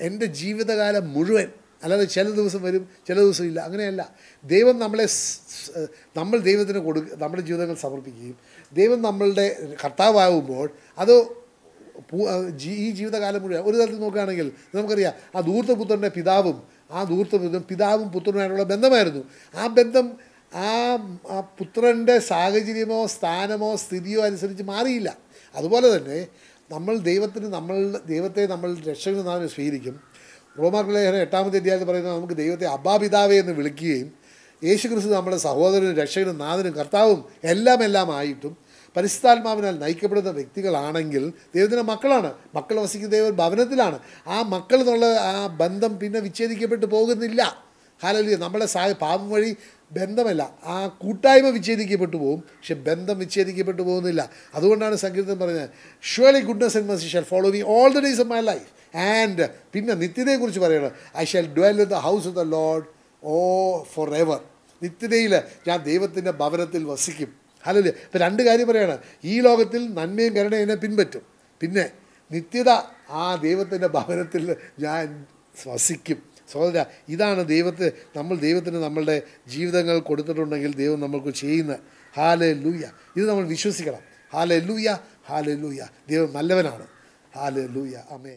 എൻ്റെ ജീവിതകാലം മുഴുവൻ അല്ലാതെ ചില ദിവസം വരും ചില ദിവസം ഇല്ല അങ്ങനെയല്ല ദൈവം നമ്മളെ നമ്മൾ ദൈവത്തിന് കൊടുക്കുക നമ്മുടെ ജീവിതങ്ങൾ സമർപ്പിക്കുകയും ദൈവം നമ്മളുടെ കർത്താവാകുമ്പോൾ അത് ഈ ജീവിതകാലം മുഴുവൻ ഒരു തരത്തിൽ നോക്കുകയാണെങ്കിൽ നമുക്കറിയാം ആ ദൂർത്തപുത്രൻ്റെ പിതാവും ആ ദൂർത്തപുത്രൻ പിതാവും പുത്രനുമായിട്ടുള്ള ബന്ധമായിരുന്നു ആ ബന്ധം ആ ആ പുത്രൻ്റെ സാഹചര്യമോ സ്ഥാനമോ സ്ഥിതിയോ അനുസരിച്ച് മാറിയില്ല അതുപോലെ തന്നെ നമ്മൾ ദൈവത്തിന് നമ്മൾ ദൈവത്തെ നമ്മൾ രക്ഷകൻ രക്ഷകനാഥനെ സ്വീകരിക്കും റോമാക്കുലേഖനം എട്ടാമത്തെ അധ്യായത്തിൽ പറയുന്നത് നമുക്ക് ദൈവത്തെ അബാപിതാവേ എന്ന് വിളിക്കുകയും യേശു ക്രിസ്തു നമ്മുടെ സഹോദരനും രക്ഷകനും നാഥനും കർത്താവും എല്ലാം എല്ലാം ആയിട്ടും പരിശുദ്ധാത്മാവിനാൽ നയിക്കപ്പെടുന്ന വ്യക്തികളാണെങ്കിൽ ദൈവത്തിൻ്റെ മക്കളാണ് മക്കൾ വസിക്കുന്ന ദൈവ ഭവനത്തിലാണ് ആ മക്കൾ എന്നുള്ള ആ ബന്ധം പിന്നെ വിച്ഛേദിക്കപ്പെട്ടു പോകുന്നില്ല ഹാലലിയ നമ്മളെ സായ പാപം വഴി ബന്ധമല്ല ആ കൂട്ടായ്മ വിച്ഛേദിക്കപ്പെട്ടു പോകും പക്ഷെ ബന്ധം വിച്ഛേദിക്കപ്പെട്ടു പോകുന്നില്ല അതുകൊണ്ടാണ് സംഗീതം പറഞ്ഞത് surely goodness and mercy shall follow me all the days of my life and പിന്നെ നിത്യതയെക്കുറിച്ച് പറയണം I shall dwell in the house of the Lord ഓ ഫോർ എവർ നിത്യതയിൽ ഞാൻ ദൈവത്തിൻ്റെ ഭവനത്തിൽ വസിക്കും അല്ലല്ലേ ഇപ്പം രണ്ട് കാര്യം പറയാണ് ഈ ലോകത്തിൽ നന്മയും കരുണയും പിൻപറ്റും പിന്നെ നിത്യത ആ ദൈവത്തിൻ്റെ ഭവനത്തിൽ ഞാൻ ശ്വസിക്കും സഹോദര ഇതാണ് ദൈവത്തെ നമ്മൾ ദൈവത്തിന് നമ്മളുടെ ജീവിതങ്ങൾ കൊടുത്തിട്ടുണ്ടെങ്കിൽ ദൈവം നമ്മൾക്ക് ചെയ്യുന്ന ഹാലെ ലൂയ ഇത് നമ്മൾ വിശ്വസിക്കണം ഹാലെ ലൂയ ഹാലെ ലൂയ ദൈവം നല്ലവനാണ് ഹാലെ ലൂയ അമേ